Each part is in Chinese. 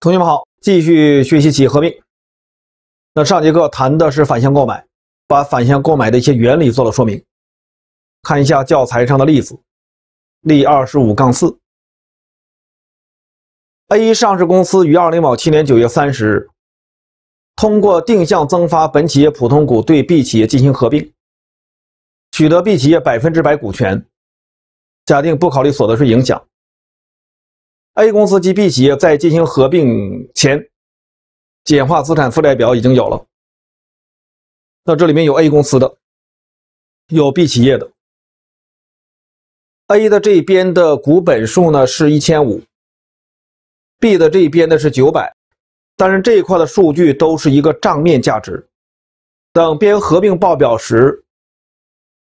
同学们好，继续学习几何并。那上节课谈的是反向购买，把反向购买的一些原理做了说明。看一下教材上的例子，例二十五杠四。A 上市公司于二零某七年九月三十日，通过定向增发本企业普通股对 B 企业进行合并，取得 B 企业百分之百股权。假定不考虑所得税影响。A 公司及 B 企业在进行合并前，简化资产负债表已经有了。那这里面有 A 公司的，有 B 企业的。A 的这边的股本数呢是 1500，B 的这边呢是900，但是这一块的数据都是一个账面价值。等编合并报表时，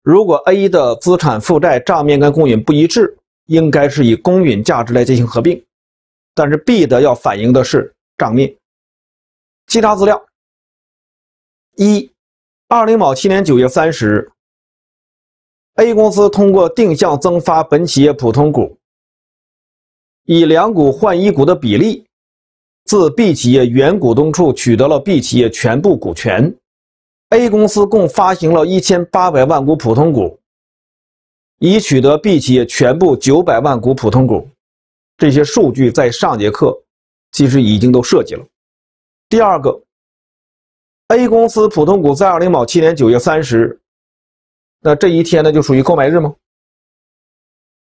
如果 A 的资产负债账面跟公允不一致，应该是以公允价值来进行合并。但是 B 的要反映的是账面。其他资料：一，二零某七年九月三十日，A 公司通过定向增发本企业普通股，以两股换一股的比例，自 B 企业原股东处取得了 B 企业全部股权。A 公司共发行了一千八百万股普通股，已取得 B 企业全部九百万股普通股。这些数据在上节课其实已经都涉及了。第二个，A 公司普通股在二零某七年九月三十日，那这一天呢就属于购买日吗？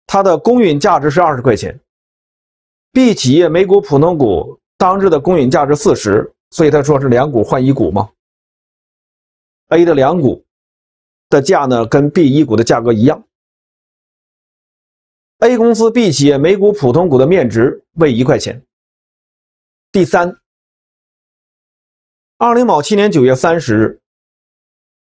它的公允价值是二十块钱。B 企业每股普通股当日的公允价值四十，所以他说是两股换一股吗？A 的两股的价呢跟 B 一股的价格一样。A 公司、B 企业每股普通股的面值为一块钱。第三，二零某七年九月三十日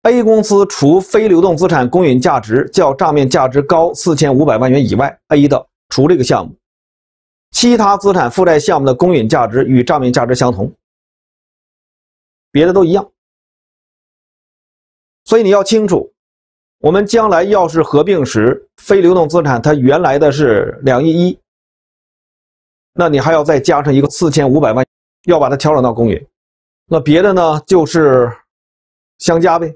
，A 公司除非流动资产公允价值较账面价值高四千五百万元以外，A 的除这个项目，其他资产负债项目的公允价值与账面价值相同，别的都一样。所以你要清楚。我们将来要是合并时，非流动资产它原来的是两亿一，那你还要再加上一个四千五百万，要把它调整到公允，那别的呢就是相加呗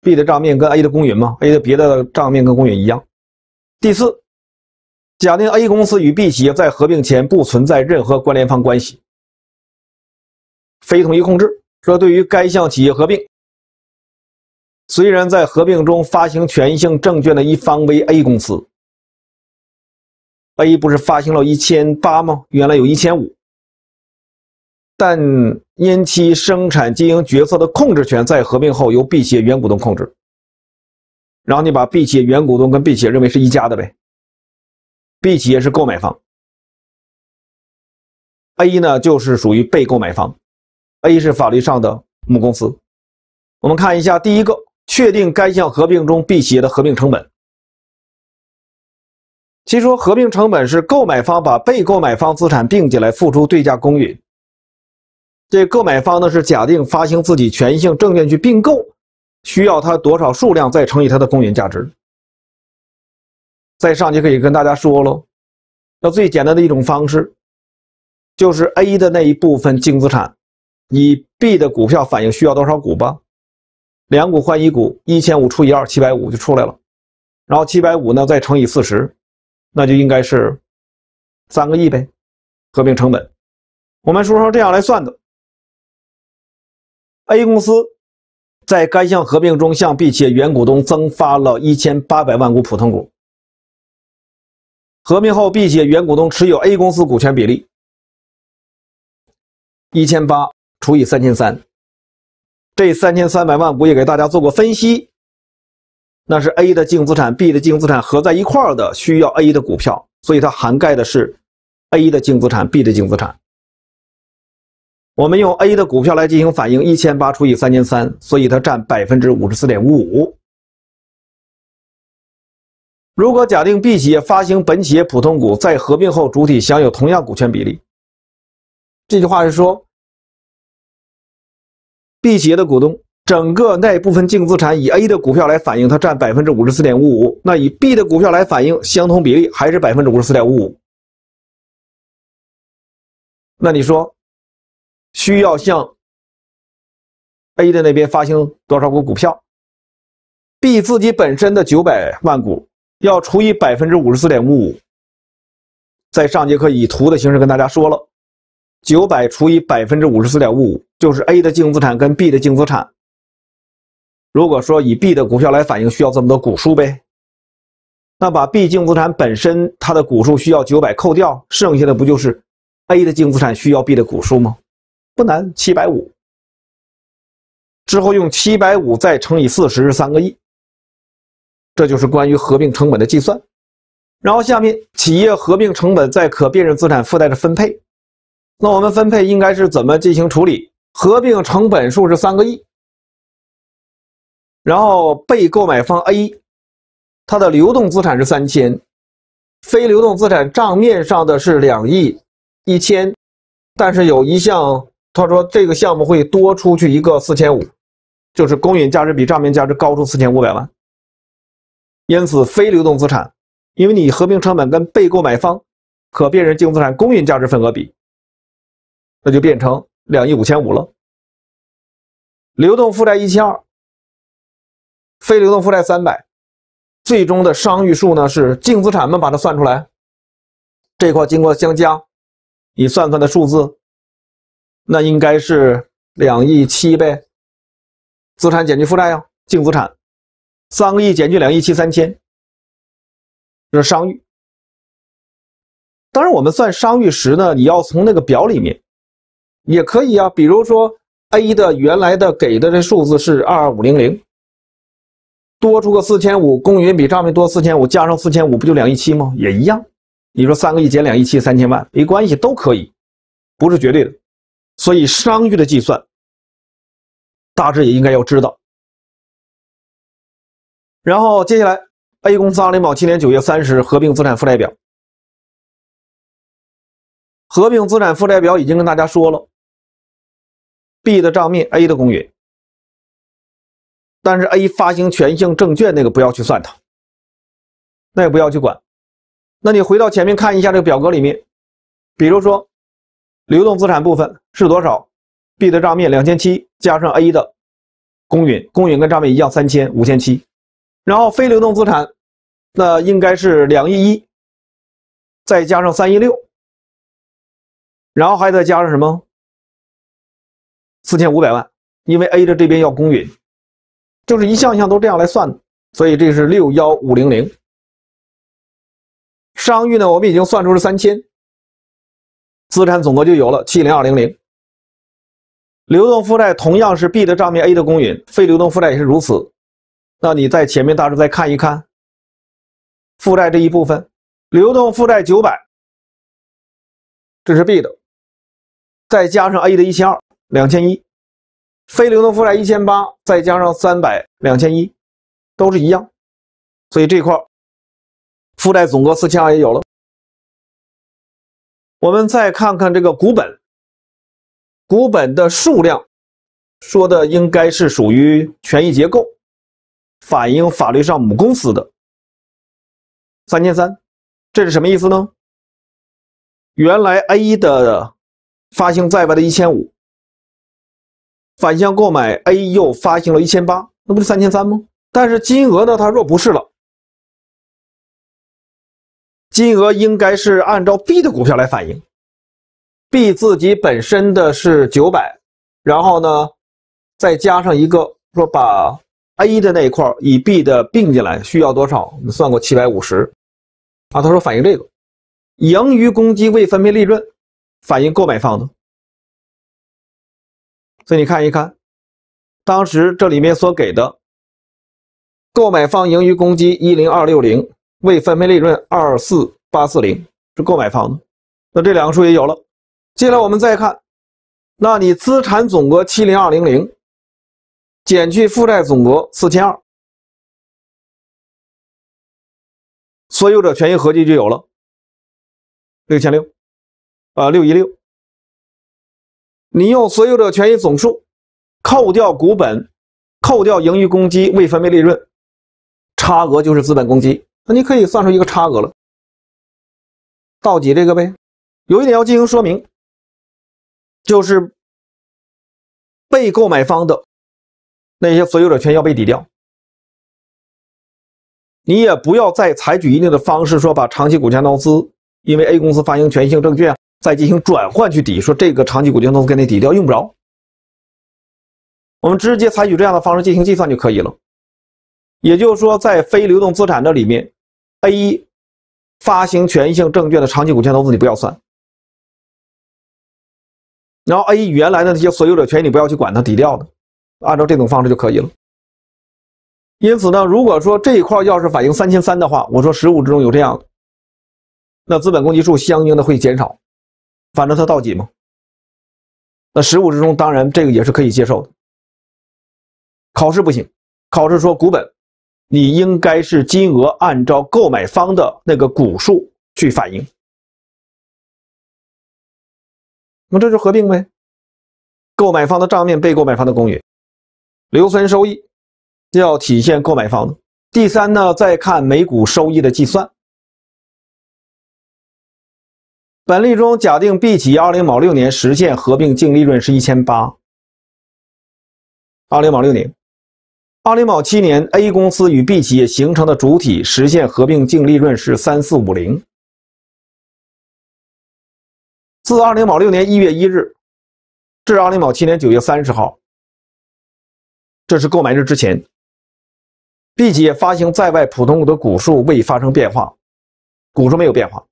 ，B 的账面跟 A 的公允嘛，A 的别的账面跟公允一样。第四，假定 A 公司与 B 企业在合并前不存在任何关联方关系，非同一控制，说对于该项企业合并。虽然在合并中发行权益性证券的一方为 A 公司，A 不是发行了一千八吗？原来有一千五，但因其生产经营决策的控制权在合并后由 B 企业原股东控制，然后你把 B 企业原股东跟 B 企业认为是一家的呗。B 企业是购买方，A 呢就是属于被购买方，A 是法律上的母公司。我们看一下第一个。确定该项合并中 B 企业的合并成本。其实说合并成本是购买方把被购买方资产并进来付出对价公允。这购买方呢是假定发行自己权益性证券去并购，需要它多少数量再乘以它的公允价值。在上节可以跟大家说喽，那最简单的一种方式，就是 A 的那一部分净资产，以 B 的股票反映需要多少股吧。两股换一股，一千五除以二，七百五就出来了。然后七百五呢，再乘以四十，那就应该是三个亿呗。合并成本，我们说说这样来算的。A 公司在该项合并中向 B 企业原股东增发了一千八百万股普通股。合并后，B 企业原股东持有 A 公司股权比例一千八除以三千三。这三千三百万股也给大家做过分析，那是 A 的净资产、B 的净资产合在一块儿的，需要 A 的股票，所以它涵盖的是 A 的净资产、B 的净资产。我们用 A 的股票来进行反映，一千八除以三千三，所以它占百分之五十四点五五。如果假定 B 企业发行本企业普通股，在合并后主体享有同样股权比例，这句话是说。B 企业的股东，整个那部分净资产以 A 的股票来反映，它占百分之五十四点五五。那以 B 的股票来反映，相同比例还是百分之五十四点五五。那你说，需要向 A 的那边发行多少股股票？B 自己本身的九百万股要除以百分之五十四点五五。在上节课以图的形式跟大家说了，九百除以百分之五十四点五五。就是 A 的净资产跟 B 的净资产，如果说以 B 的股票来反映，需要这么多股数呗。那把 B 净资产本身它的股数需要九百扣掉，剩下的不就是 A 的净资产需要 B 的股数吗？不难，七百五。之后用七百五再乘以四十，三个亿。这就是关于合并成本的计算。然后下面企业合并成本在可辨认资产附带的分配，那我们分配应该是怎么进行处理？合并成本数是三个亿，然后被购买方 A，它的流动资产是三千，非流动资产账面上的是两亿一千，但是有一项，他说这个项目会多出去一个四千五，就是公允价值比账面价值高出四千五百万，因此非流动资产，因为你合并成本跟被购买方可辨认净资产公允价值份额比，那就变成。两亿五千五了，流动负债一千二，非流动负债三百，最终的商誉数呢是净资产们把它算出来，这块经过相加，你算算的数字，那应该是两亿七呗，资产减去负债啊，净资产，三个亿减去两亿七三千，这是商誉。当然，我们算商誉时呢，你要从那个表里面。也可以啊，比如说 A 的原来的给的这数字是二五零零，多出个四千五，公允比上面多四千五，加上四千五不就两亿七吗？也一样。你说三个亿减两亿七三千万没关系，都可以，不是绝对的。所以商誉的计算大致也应该要知道。然后接下来 A 公司二零一七年九月三十日合并资产负债表。合并资产负债表已经跟大家说了，B 的账面 A 的公允，但是 A 发行权性证券那个不要去算它，那也不要去管。那你回到前面看一下这个表格里面，比如说流动资产部分是多少？B 的账面两千七加上 A 的公允，公允跟账面一样三千五千七，然后非流动资产那应该是两亿一，再加上三亿六。然后还再加上什么？四千五百万，因为 A 的这边要公允，就是一项一项都这样来算，所以这是六幺五零零。商誉呢，我们已经算出了三千。资产总额就有了七零二零零。流动负债同样是 B 的账面，A 的公允，非流动负债也是如此。那你在前面大致再看一看，负债这一部分，流动负债九百，这是 B 的。再加上 A 的一千二两千一，非流动负债一千八，再加上三百两千一，都是一样，所以这块负债总额四千二也有了。我们再看看这个股本，股本的数量说的应该是属于权益结构，反映法律上母公司的三千三，这是什么意思呢？原来 A 的。发行在外的一千五，反向购买 A 又发行了一千八，那不就三千三吗？但是金额呢？它若不是了，金额应该是按照 B 的股票来反映。B 自己本身的是九百，然后呢，再加上一个说把 A 的那一块以 B 的并进来，需要多少？我们算过七百五十啊。他说反映这个盈余公积未分配利润。反映购买方的，所以你看一看，当时这里面所给的购买方盈余公积一零二六零，未分配利润二四八四零是购买方的，那这两个数也有了。接下来我们再看，那你资产总额七零二零零，减去负债总额四千二，所有者权益合计就有了六千六。啊六一六，你用所有者权益总数扣掉股本，扣掉盈余公积、未分配利润，差额就是资本公积。那你可以算出一个差额了，到底这个呗？有一点要进行说明，就是被购买方的那些所有者权益要被抵掉。你也不要再采取一定的方式说把长期股权投资，因为 A 公司发行全性证券。再进行转换去抵，说这个长期股权投资给你抵掉用不着，我们直接采取这样的方式进行计算就可以了。也就是说，在非流动资产这里面，A 发行权益性证券的长期股权投资你不要算，然后 A 原来的那些所有者权益你不要去管它抵掉的，按照这种方式就可以了。因此呢，如果说这一块要是反映三千三的话，我说实物之中有这样，那资本公积数相应的会减少。反正他到底嘛。那十五之中，当然这个也是可以接受的。考试不行，考试说股本，你应该是金额按照购买方的那个股数去反映。那么这就合并呗，购买方的账面，被购买方的公允，留存收益要体现购买方的。第三呢，再看每股收益的计算。本例中，假定 B 企业2 0卯6年实现合并净利润是一千八。2 0卯6年、2 0卯7年，A 公司与 B 企业形成的主体实现合并净利润是三四五零。自2 0卯6年1月1日至2 0卯7年9月30号，这是购买日之前，B 企业发行在外普通股的股数未发生变化，股数没有变化。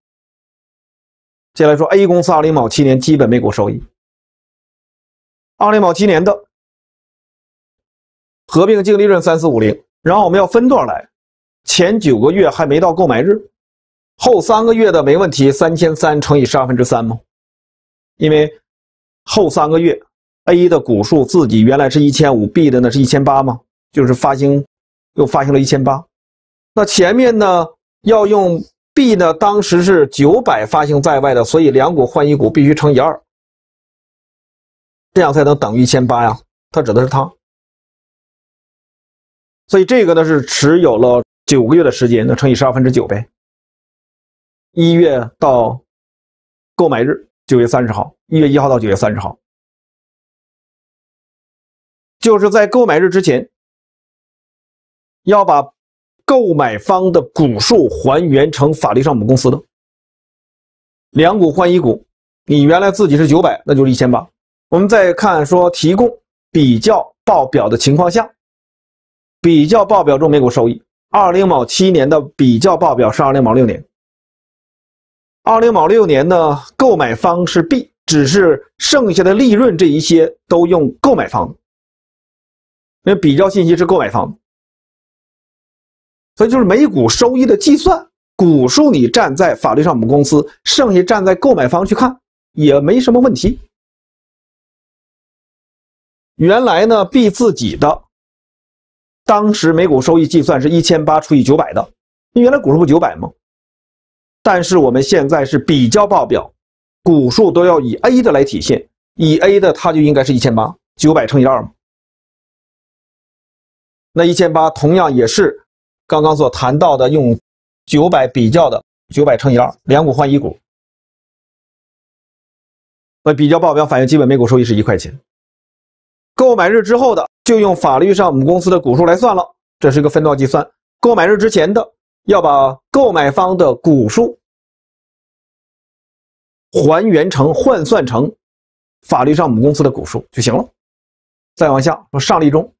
先来说 A 公司二零幺七年基本每股收益。二零幺七年的合并净利润三四五零，然后我们要分段来，前九个月还没到购买日，后三个月的没问题，三千三乘以十二分之三吗？因为后三个月 A 的股数自己原来是一千五，B 的那是一千八吗？就是发行又发行了一千八，那前面呢要用。B 呢？当时是九百发行在外的，所以两股换一股必须乘以二，这样才能等于一千八呀。它指的是它，所以这个呢是持有了九个月的时间，那乘以十二分之九呗。一月到购买日九月三十号，一月一号到九月三十号，就是在购买日之前要把。购买方的股数还原成法律上我们公司的两股换一股，你原来自己是九百，那就是一千八。我们再看说提供比较报表的情况下，比较报表中每股收益，二零某七年的比较报表是二零某六年，二零某六年呢购买方是 B，只是剩下的利润这一些都用购买方因为比较信息是购买方的。所以就是每股收益的计算，股数你站在法律上，我们公司剩下站在购买方去看也没什么问题。原来呢，B 自己的当时每股收益计算是一千八除以九百的，因为原来股数不九百吗？但是我们现在是比较报表，股数都要以 A 的来体现，以 A 的它就应该是一千八，九百乘以二嘛。那一千八同样也是。刚刚所谈到的用九百比较的，九百乘以二，两股换一股。那比较报表反映基本每股收益是一块钱。购买日之后的就用法律上母公司的股数来算了，这是一个分段计算。购买日之前的要把购买方的股数还原成换算成法律上母公司的股数就行了。再往下说，上例中。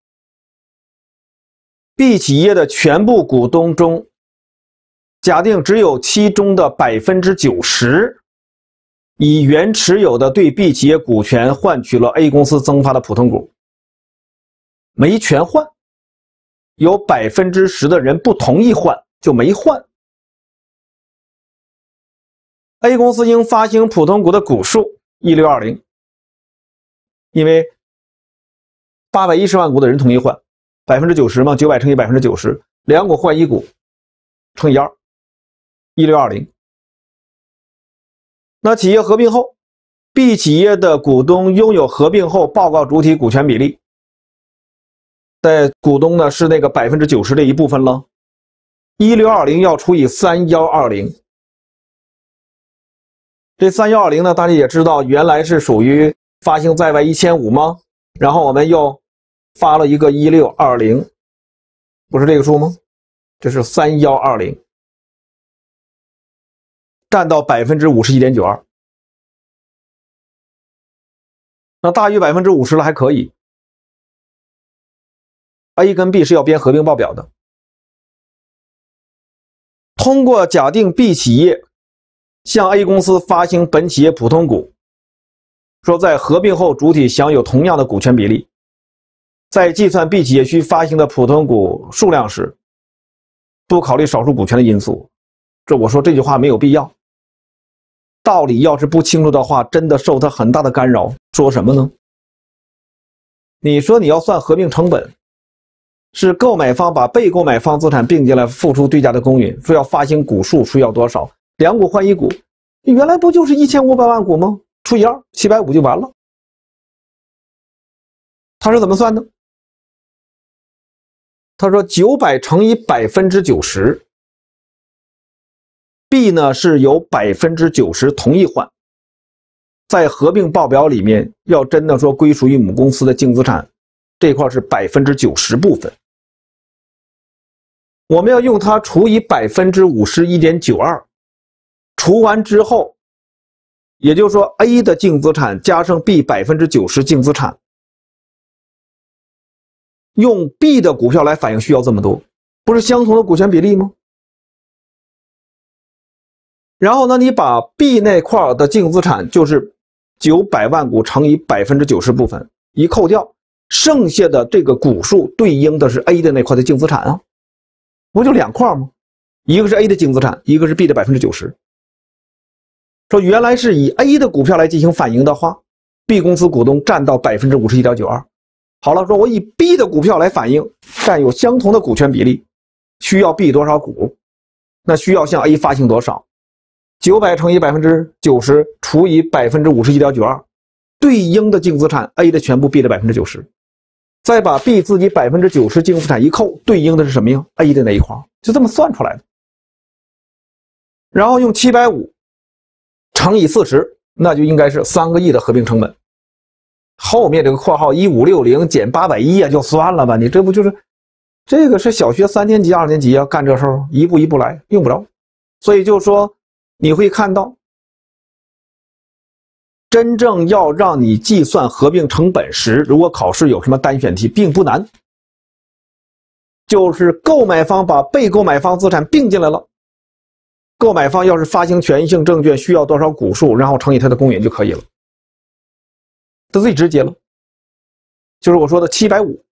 B 企业的全部股东中，假定只有其中的百分之九十以原持有的对 B 企业股权换取了 A 公司增发的普通股，没全换，有百分之十的人不同意换，就没换。A 公司应发行普通股的股数一六二零，因为八百一十万股的人同意换。百分之九十嘛，九百乘以百分之九十，两股换一股，乘以二，一六二零。那企业合并后，B 企业的股东拥有合并后报告主体股权比例在股东呢，是那个百分之九十的一部分了，一六二零要除以三幺二零。这三幺二零呢，大家也知道原来是属于发行在外一千五吗？然后我们又。发了一个一六二零，不是这个数吗？这是三幺二零，占到百分之五十一点九二，那大于百分之五十了，还可以。A 跟 B 是要编合并报表的，通过假定 B 企业向 A 公司发行本企业普通股，说在合并后主体享有同样的股权比例。在计算 B 企业需发行的普通股数量时，不考虑少数股权的因素。这我说这句话没有必要。道理要是不清楚的话，真的受他很大的干扰。说什么呢？你说你要算合并成本，是购买方把被购买方资产并进来付出对价的公允，说要发行股数需要多少？两股换一股，原来不就是一千五百万股吗？除以二，七百五就完了。他是怎么算的？他说九百乘以百分之九十，B 呢是由百分之九十同意换，在合并报表里面，要真的说归属于母公司的净资产这块是百分之九十部分，我们要用它除以百分之五十一点九二，除完之后，也就是说 A 的净资产加上 B 百分之九十净资产。用 B 的股票来反映需要这么多，不是相同的股权比例吗？然后呢，你把 B 那块的净资产，就是九百万股乘以百分之九十部分一扣掉，剩下的这个股数对应的是 A 的那块的净资产啊，不就两块吗？一个是 A 的净资产，一个是 B 的百分之九十。说原来是以 A 的股票来进行反映的话，B 公司股东占到百分之五十一点九二。好了，说我以 B 的股票来反映，占有相同的股权比例，需要 B 多少股？那需要向 A 发行多少？九百乘以百分之九十除以百分之五十一点九二，对应的净资产 A 的全部 B 的百分之九十，再把 B 自己百分之九十净资产一扣，对应的是什么呀？A 的那一块，就这么算出来的。然后用七百五乘以四十，那就应该是三个亿的合并成本。后面这个括号一五六零减八百一啊，就算了吧。你这不就是，这个是小学三年级、二年级要干这事儿，一步一步来，用不着。所以就说，你会看到，真正要让你计算合并成本时，如果考试有什么单选题，并不难。就是购买方把被购买方资产并进来了，购买方要是发行权益性证券，需要多少股数，然后乘以它的公允就可以了。他最直接了，就是我说的七百五，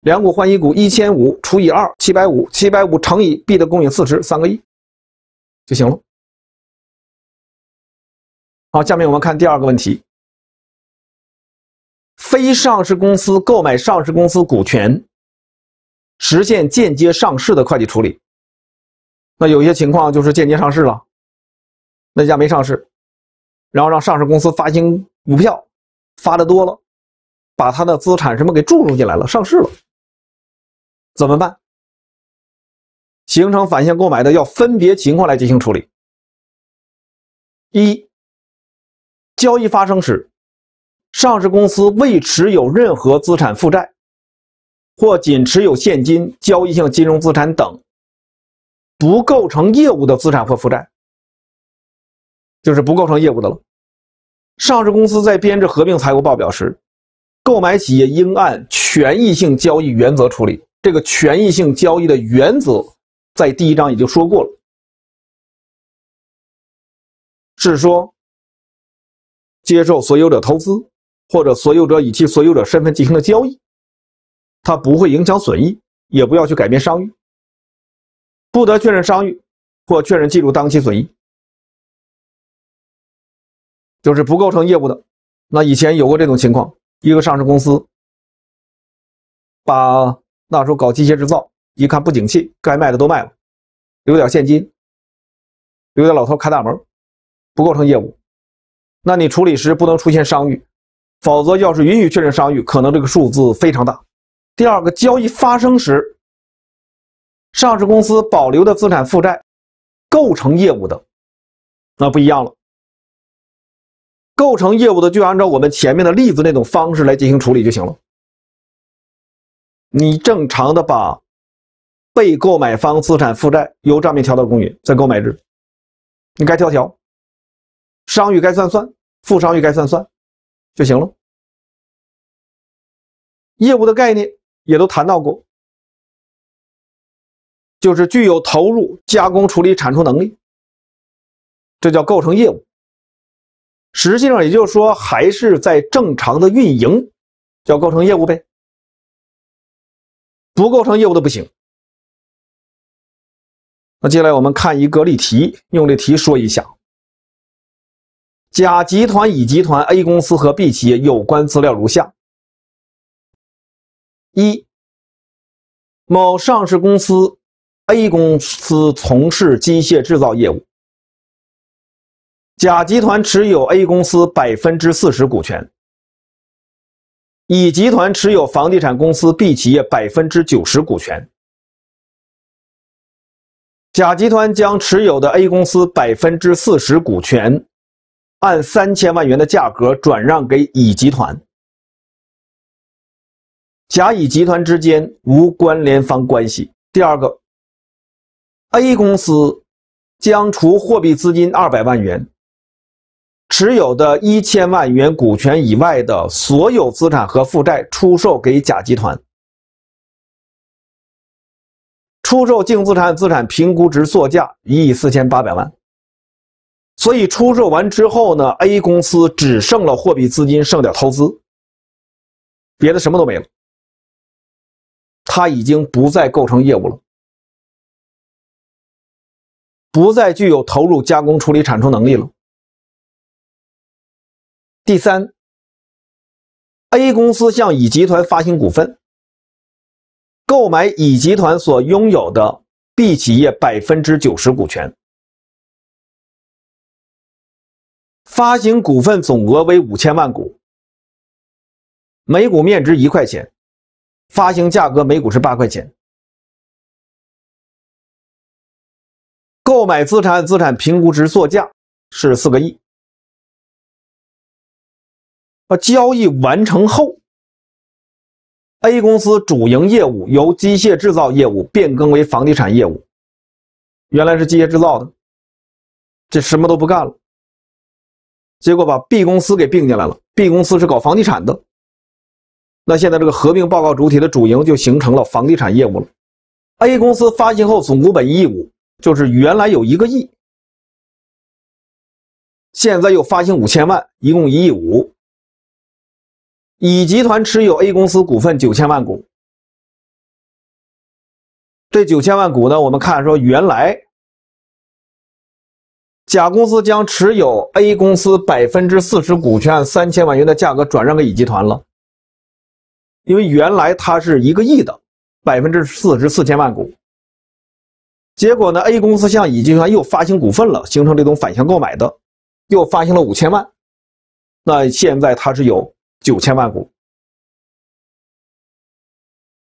两股换一股，一千五除以二，七百五，七百五乘以 B 的公允市值三个亿，就行了。好，下面我们看第二个问题：非上市公司购买上市公司股权，实现间接上市的会计处理。那有些情况就是间接上市了，那家没上市，然后让上市公司发行。股票发的多了，把他的资产什么给注入进来了，上市了，怎么办？形成反向购买的，要分别情况来进行处理。一，交易发生时，上市公司未持有任何资产负债，或仅持有现金、交易性金融资产等，不构成业务的资产或负债，就是不构成业务的了。上市公司在编制合并财务报表时，购买企业应按权益性交易原则处理。这个权益性交易的原则，在第一章已经说过了，是说接受所有者投资，或者所有者以其所有者身份进行的交易，它不会影响损益，也不要去改变商誉，不得确认商誉或确认计入当期损益。就是不构成业务的，那以前有过这种情况：一个上市公司把那时候搞机械制造，一看不景气，该卖的都卖了，留点现金，留点老头开大门，不构成业务。那你处理时不能出现商誉，否则要是允许确认商誉，可能这个数字非常大。第二个交易发生时，上市公司保留的资产负债构成业务的，那不一样了。构成业务的，就按照我们前面的例子那种方式来进行处理就行了。你正常的把被购买方资产负债由账面调到公允，再购买日，你该调调，商誉该算算，负商誉该算算就行了。业务的概念也都谈到过，就是具有投入、加工、处理、产出能力，这叫构成业务。实际上，也就是说，还是在正常的运营，叫构成业务呗。不构成业务的不行。那接下来我们看一个例题，用例题说一下。甲集团、乙集团、A 公司和 B 企业有关资料如下：一，某上市公司 A 公司从事机械制造业务。甲集团持有 A 公司百分之四十股权，乙集团持有房地产公司 B 企业百分之九十股权。甲集团将持有的 A 公司百分之四十股权，按三千万元的价格转让给乙集团。甲乙集团之间无关联方关系。第二个，A 公司将除货币资金二百万元。持有的一千万元股权以外的所有资产和负债出售给甲集团，出售净资产资产评估值作价一亿四千八百万。所以出售完之后呢，A 公司只剩了货币资金，剩点投资，别的什么都没了。它已经不再构成业务了，不再具有投入、加工、处理、产出能力了。第三，A 公司向乙集团发行股份，购买乙集团所拥有的 B 企业百分之九十股权。发行股份总额为五千万股，每股面值一块钱，发行价格每股是八块钱。购买资产资产评估值作价是四个亿。啊，交易完成后，A 公司主营业务由机械制造业务变更为房地产业务，原来是机械制造的，这什么都不干了。结果把 B 公司给并进来了，B 公司是搞房地产的。那现在这个合并报告主体的主营就形成了房地产业务了。A 公司发行后总股本一亿五，就是原来有一个亿，现在又发行五千万，一共一亿五。乙集团持有 A 公司股份九千万股，这九千万股呢，我们看说原来甲公司将持有 A 公司百分之四十股权三千万元的价格转让给乙集团了，因为原来它是一个亿的，百分之四十四千万股。结果呢，A 公司向乙集团又发行股份了，形成这种反向购买的，又发行了五千万，那现在它是有。九千万股，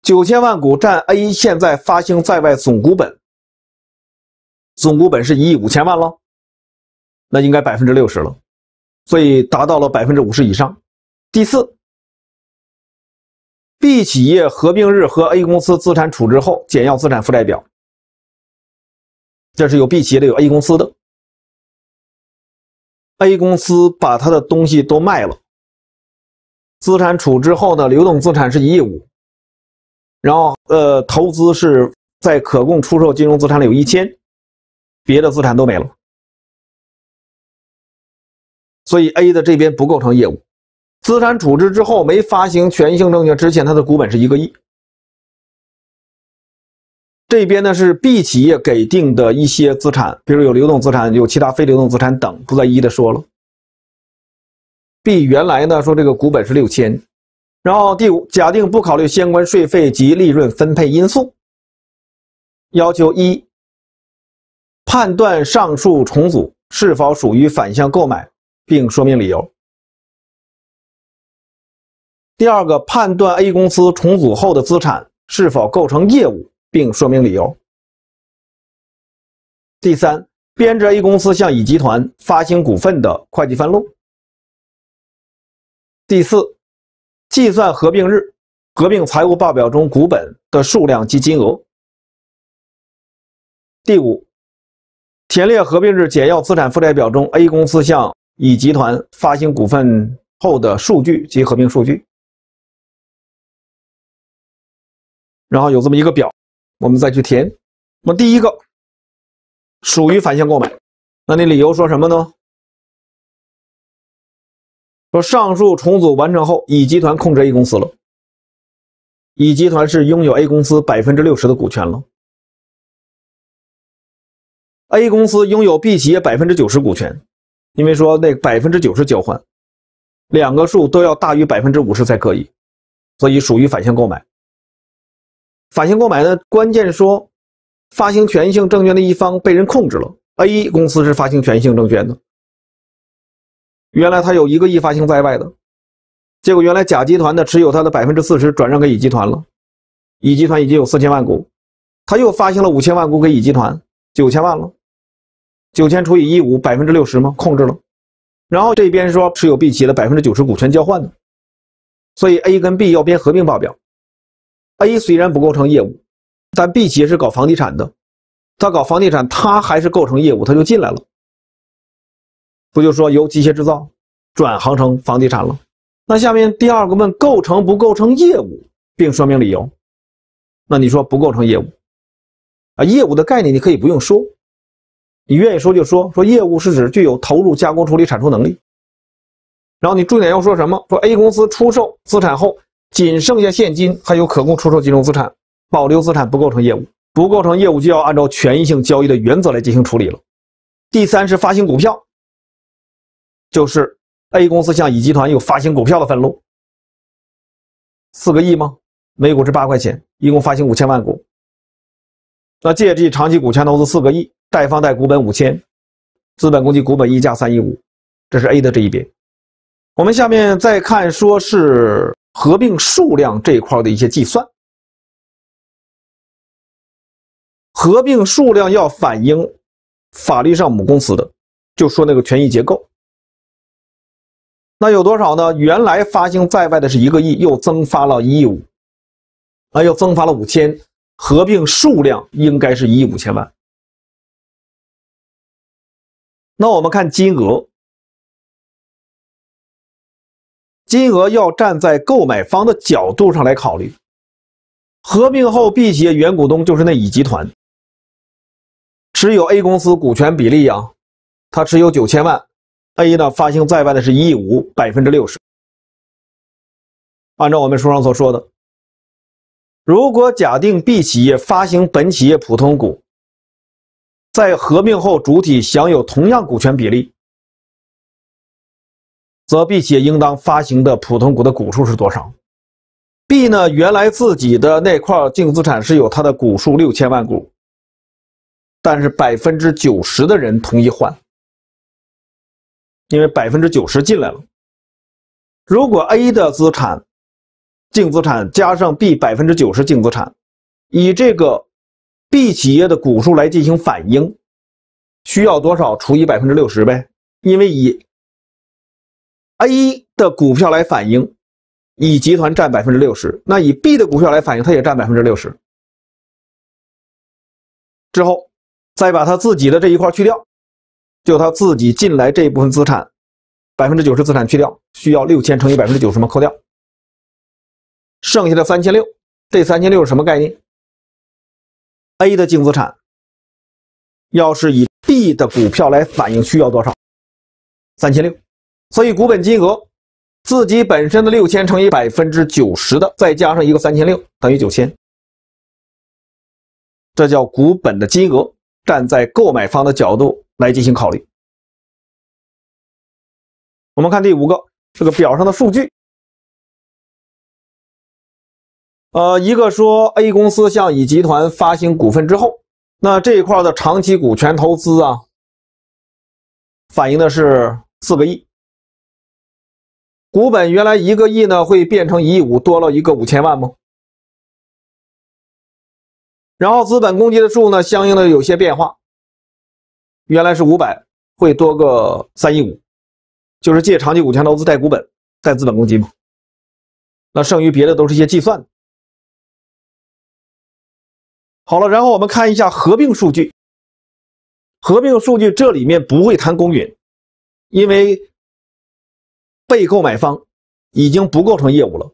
九千万股占 A 现在发行在外总股本，总股本是一亿五千万了，那应该百分之六十了，所以达到了百分之五十以上。第四，B 企业合并日和 A 公司资产处置后简要资产负债表，这是有 B 企业的，有 A 公司的。A 公司把他的东西都卖了。资产处置后的流动资产是一亿五，然后呃，投资是在可供出售金融资产里有一千，别的资产都没了，所以 A 的这边不构成业务。资产处置之后没发行权益性证券之前，它的股本是一个亿。这边呢是 B 企业给定的一些资产，比如有流动资产，有其他非流动资产等，不再一一的说了。B 原来呢说这个股本是六千，然后第五，假定不考虑相关税费及利润分配因素，要求一，判断上述重组是否属于反向购买，并说明理由。第二个，判断 A 公司重组后的资产是否构成业务，并说明理由。第三，编制 A 公司向乙集团发行股份的会计分录。第四，计算合并日合并财务报表中股本的数量及金额。第五，填列合并日简要资产负债表中 A 公司向乙集团发行股份后的数据及合并数据。然后有这么一个表，我们再去填。那么第一个，属于反向购买，那你理由说什么呢？说上述重组完成后，乙集团控制 A 公司了。乙集团是拥有 A 公司百分之六十的股权了。A 公司拥有 B 企业百分之九十股权，因为说那百分之九十交换，两个数都要大于百分之五十才可以，所以属于反向购买。反向购买呢，关键说，发行权益性证券的一方被人控制了。A 公司是发行权益性证券的。原来他有一个亿发行在外的，结果原来甲集团的持有他的百分之四十转让给乙集团了，乙集团已经有四千万股，他又发行了五千万股给乙集团，九千万了，九千除以一五百分之六十吗？控制了。然后这边说持有 B 业的百分之九十股权交换的，所以 A 跟 B 要编合并报表。A 虽然不构成业务，但 B 企业是搞房地产的，他搞房地产他还是构成业务，他就进来了。不就说由机械制造转行成房地产了？那下面第二个问构成不构成业务，并说明理由。那你说不构成业务，啊，业务的概念你可以不用说，你愿意说就说。说业务是指具有投入、加工、处理、产出能力。然后你重点要说什么？说 A 公司出售资产后，仅剩下现金还有可供出售金融资产，保留资产不构成业务，不构成业务就要按照权益性交易的原则来进行处理了。第三是发行股票。就是，A 公司向乙集团又发行股票的分录，四个亿吗？每股是八块钱，一共发行五千万股。那借记长期股权投资四个亿，贷方贷股本五千，资本公积股本溢价三亿五，这是 A 的这一边。我们下面再看，说是合并数量这一块的一些计算。合并数量要反映法律上母公司的，就说那个权益结构。那有多少呢？原来发行在外的是一个亿，又增发了一亿五，啊，又增发了五千，合并数量应该是一亿五千万。那我们看金额，金额要站在购买方的角度上来考虑。合并后 B 企业原股东就是那乙集团，持有 A 公司股权比例啊，他持有九千万。A 呢，发行在外的是1亿股，百分之六十。按照我们书上所说的，如果假定 B 企业发行本企业普通股，在合并后主体享有同样股权比例，则 B 企业应当发行的普通股的股数是多少？B 呢，原来自己的那块净资产是有它的股数六千万股，但是百分之九十的人同意换。因为百分之九十进来了，如果 A 的资产净资产加上 B 百分之九十净资产，以这个 B 企业的股数来进行反映，需要多少除以百分之六十呗？因为以 A 的股票来反映，乙集团占百分之六十，那以 B 的股票来反映，它也占百分之六十，之后再把它自己的这一块去掉。就他自己进来这一部分资产，百分之九十资产去掉，需要六千乘以百分之九十嘛，扣掉，剩下的三千六，这三千六是什么概念？A 的净资产，要是以 B 的股票来反映，需要多少？三千六，所以股本金额，自己本身的六千乘以百分之九十的，再加上一个三千六，等于九千，这叫股本的金额。站在购买方的角度来进行考虑。我们看第五个这个表上的数据，呃，一个说 A 公司向乙集团发行股份之后，那这一块的长期股权投资啊，反映的是四个亿，股本原来一个亿呢，会变成一亿五，多了一个五千万吗？然后资本公积的数呢，相应的有些变化。原来是五百，会多个三亿五，就是借长期股权投资贷股本，贷资本公积嘛。那剩余别的都是一些计算。好了，然后我们看一下合并数据。合并数据这里面不会谈公允，因为被购买方已经不构成业务了，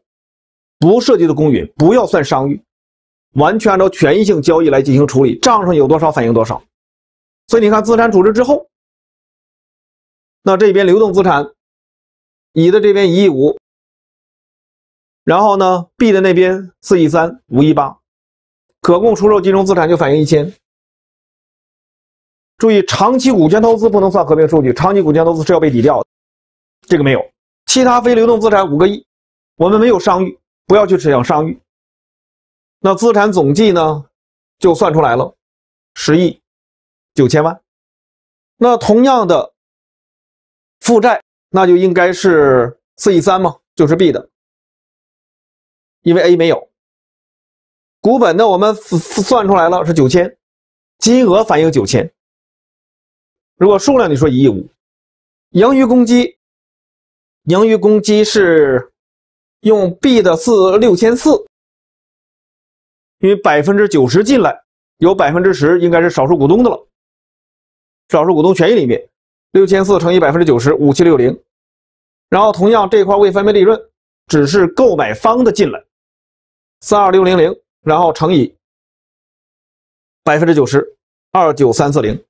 不涉及的公允不要算商誉。完全按照权益性交易来进行处理，账上有多少反映多少。所以你看，资产处置之后，那这边流动资产，乙的这边一亿五，然后呢，B 的那边四亿三五亿八，可供出售金融资产就反映一千。注意，长期股权投资不能算合并数据，长期股权投资是要被抵掉，的，这个没有。其他非流动资产五个亿，我们没有商誉，不要去扯上商誉。那资产总计呢，就算出来了，十亿九千万。那同样的负债，那就应该是四亿三嘛，就是 B 的，因为 A 没有股本呢。我们算出来了是九千，金额反映九千。如果数量你说一亿五，盈余公积，盈余公积是用 B 的四六千四。因为百分之九十进来，有百分之十应该是少数股东的了。少数股东权益里面，六千四乘以百分之九十五七六零，然后同样这块未分配利润只是购买方的进来，三二六零零，然后乘以百分之九十，二九三四零。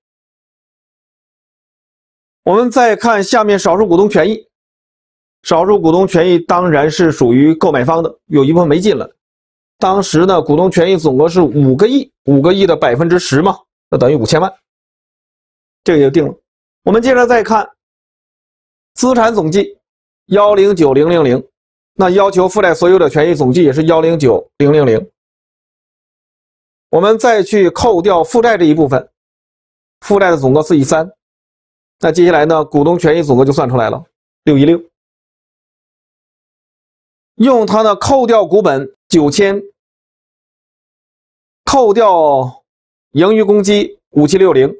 我们再看下面少数股东权益，少数股东权益当然是属于购买方的，有一部分没进来。当时呢，股东权益总额是五个亿，五个亿的百分之十嘛，那等于五千万，这个就定了。我们接着再看资产总计幺零九零零零，那要求负债所有的权益总计也是幺零九零零零，我们再去扣掉负债这一部分，负债的总额四亿三，那接下来呢，股东权益总额就算出来了，六一六，用它呢扣掉股本。九千，扣掉盈余公积五七六零，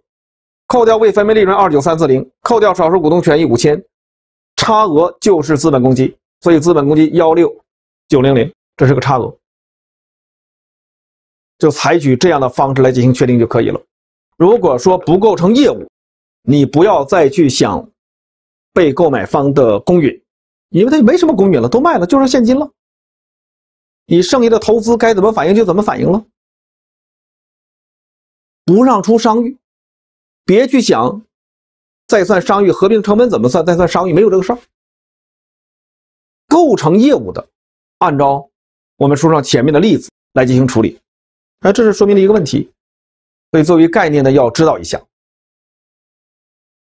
扣掉未分配利润二九三四零，扣掉少数股东权益五千，差额就是资本公积，所以资本公积幺六九零零，这是个差额，就采取这样的方式来进行确定就可以了。如果说不构成业务，你不要再去想被购买方的公允，因为它没什么公允了，都卖了，就剩现金了。你剩下的投资该怎么反应就怎么反应了，不让出商誉，别去想再算商誉合并成本怎么算，再算商誉没有这个事儿。构成业务的，按照我们书上前面的例子来进行处理。那这是说明了一个问题，所以作为概念呢要知道一下。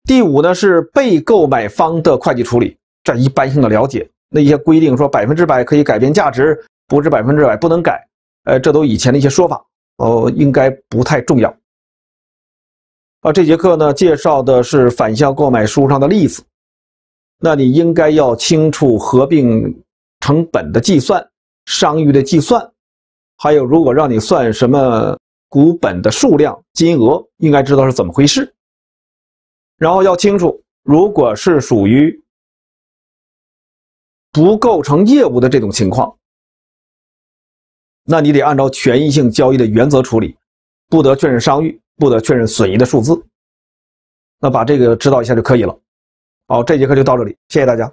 第五呢是被购买方的会计处理，这一般性的了解，那些规定说百分之百可以改变价值。不是百分之百不能改，呃，这都以前的一些说法，哦，应该不太重要。啊，这节课呢介绍的是反向购买书上的例子，那你应该要清楚合并成本的计算、商誉的计算，还有如果让你算什么股本的数量、金额，应该知道是怎么回事。然后要清楚，如果是属于不构成业务的这种情况。那你得按照权益性交易的原则处理，不得确认商誉，不得确认损益的数字。那把这个知道一下就可以了。好，这节课就到这里，谢谢大家。